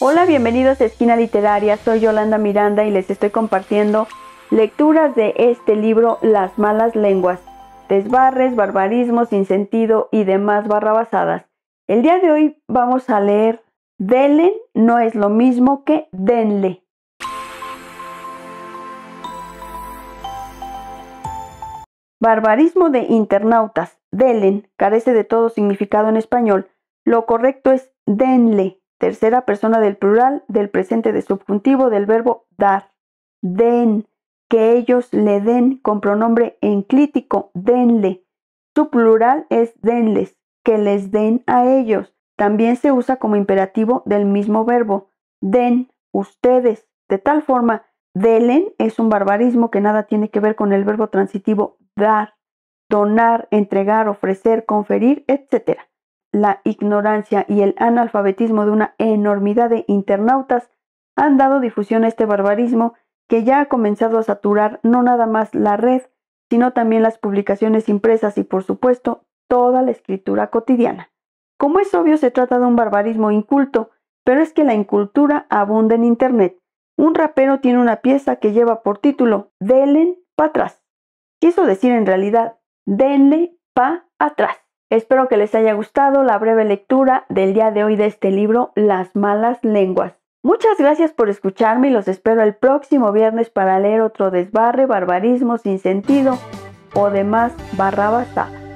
Hola, bienvenidos a Esquina Literaria. Soy Yolanda Miranda y les estoy compartiendo lecturas de este libro Las malas lenguas, desbarres, barbarismos, sin sentido y demás barrabasadas. El día de hoy vamos a leer Delen no es lo mismo que denle. Barbarismo de internautas. Delen carece de todo significado en español. Lo correcto es denle, tercera persona del plural, del presente de subjuntivo, del verbo dar, den, que ellos le den con pronombre enclítico, denle. Su plural es denles, que les den a ellos. También se usa como imperativo del mismo verbo, den, ustedes. De tal forma, delen es un barbarismo que nada tiene que ver con el verbo transitivo dar, donar, entregar, ofrecer, conferir, etc la ignorancia y el analfabetismo de una enormidad de internautas han dado difusión a este barbarismo que ya ha comenzado a saturar no nada más la red, sino también las publicaciones impresas y, por supuesto, toda la escritura cotidiana. Como es obvio, se trata de un barbarismo inculto, pero es que la incultura abunda en Internet. Un rapero tiene una pieza que lleva por título Delen pa' atrás. Quiso decir en realidad, denle pa' atrás. Espero que les haya gustado la breve lectura del día de hoy de este libro, Las malas lenguas. Muchas gracias por escucharme y los espero el próximo viernes para leer otro desbarre, barbarismo sin sentido o demás barrabasadas.